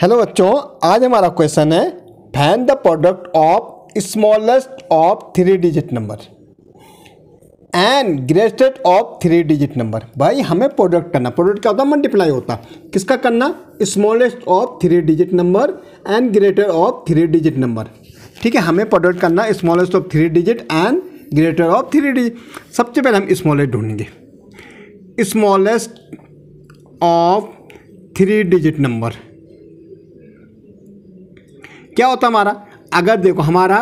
Hello बच्चों आज हमारा क्वेश्चन है find the product of smallest of three digit number and greatest of three digit number भाई हमें प्रोडक्ट करना प्रोडक्ट क्या होता है मल्टीप्लाई होता किसका करना smallest of three digit number and greater of three digit number ठीक है हमें प्रोडक्ट करना smallest of three digit and greater of three digit सबसे पहले हम स्मॉलेस्ट ढूंढेंगे smallest of three digit number क्या होता हमारा अगर देखो हमारा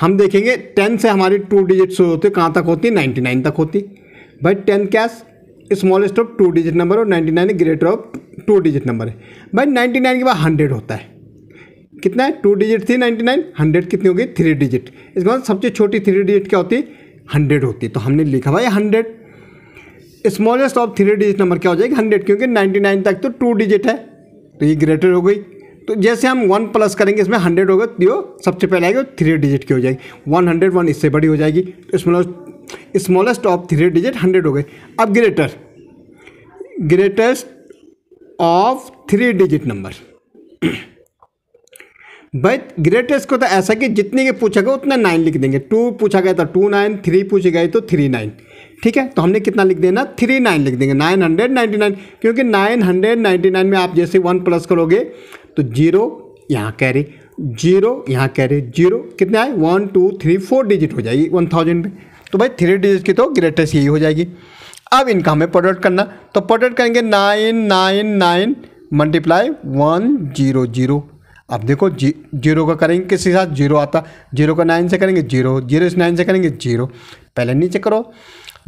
हम देखेंगे टेन से हमारी टू डिजिट शुरू होती है कहाँ तक होती है नाइन्टी नाइन तक होती भाई टेन कैश smallest of two digit number और ninety nine greater of two digit number है भाई नाइन्टी नाइन के बाद हंड्रेड होता है कितना है टू डिजिट थी नाइन्टी नाइन हंड्रेड कितनी होगी थ्री डिजिट इसके बाद सबसे छोटी थ्री डिजिट क्या होती है हंड्रेड होती तो हमने लिखा भाई hundred smallest of three digit number क्या हो जाएगी हंड्रेड क्योंकि नाइन्टी नाइन तक तो टू डिजिट है तो ये ग्रेटर हो गई तो जैसे हम वन प्लस करेंगे इसमें हंड्रेड होगा तो सबसे पहले आएगी थ्री डिजिट की हो जाएगी वन हंड्रेड वन इससे बड़ी हो जाएगी इसमें smallest of three digit hundred हो गए अब greater greatest of three digit number but greatest को तो ऐसा कि जितने के पूछा गया उतना नाइन लिख देंगे टू पूछा गया था टू नाइन थ्री पूछे गई तो थ्री नाइन ठीक है तो हमने कितना लिख देना थ्री नाइन लिख देंगे नाइन हंड्रेड नाइन्टी नाइन क्योंकि नाइन हंड्रेड नाइन्टी नाइन में आप जैसे वन प्लस करोगे तो जीरो यहाँ कैरी जीरो यहाँ कैरी जीरो कितने आए one two three four digit हो जाएगी वन थाउजेंड में तो भाई थ्री डिजिट की तो ग्रेटेस्ट यही हो जाएगी अब इनका हमें प्रोडक्ट करना तो प्रोडक्ट करेंगे nine nine nine multiply one zero zero अब देखो जी जीरो का करेंगे किसी साथ जीरो आता जीरो का नाइन से करेंगे जीरो जीरो से नाइन से करेंगे जीरो पहले नीचे करो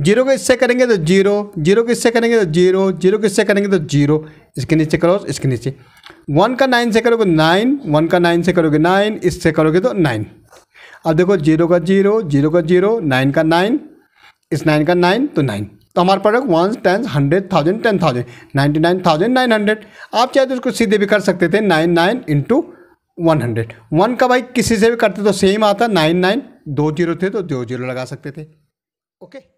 जीरो को इससे करेंगे तो जीरो जीरो को इससे करेंगे तो जीरो जीरो को इससे करेंगे तो जीरो इसके नीचे क्रॉस इसके नीचे वन का नाइन से करोगे नाइन वन का नाइन से करोगे नाइन इससे करोगे तो नाइन अब देखो जीरो का जीरो जीरो का जीरो नाइन का नाइन इस नाइन का नाइन तो नाइन तो हमारे पास one ten hundred thousand ten thousand ninety nine thousand nine hundred आप चाहे तो उसको सीधे भी कर सकते थे nine nine into one hundred one का भाई किसी से भी करते तो सेम आता नाइन नाइन दो जीरो थे तो दो जीरो लगा सकते थे ओके okay?